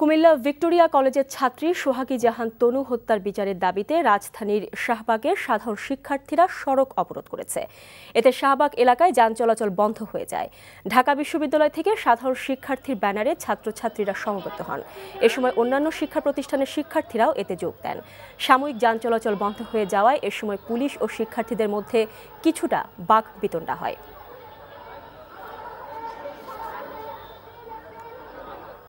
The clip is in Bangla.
কুমিল্লা ভিক্টোরিয়া কলেজের ছাত্রী সোহাগী জাহান তনু হত্যার বিচারের দাবিতে রাজধানীর শাহবাগে সাধারণ শিক্ষার্থীরা সড়ক অবরোধ করেছে এতে শাহবাগ এলাকায় যান চলাচল বন্ধ হয়ে যায় ঢাকা বিশ্ববিদ্যালয় থেকে সাধারণ শিক্ষার্থীর ব্যানারে ছাত্রছাত্রীরা সমবেত হন এ সময় অন্যান্য শিক্ষা প্রতিষ্ঠানের শিক্ষার্থীরাও এতে যোগ দেন সাময়িক যান চলাচল বন্ধ হয়ে যাওয়ায় এ সময় পুলিশ ও শিক্ষার্থীদের মধ্যে কিছুটা বাক বিতণ্ডা হয়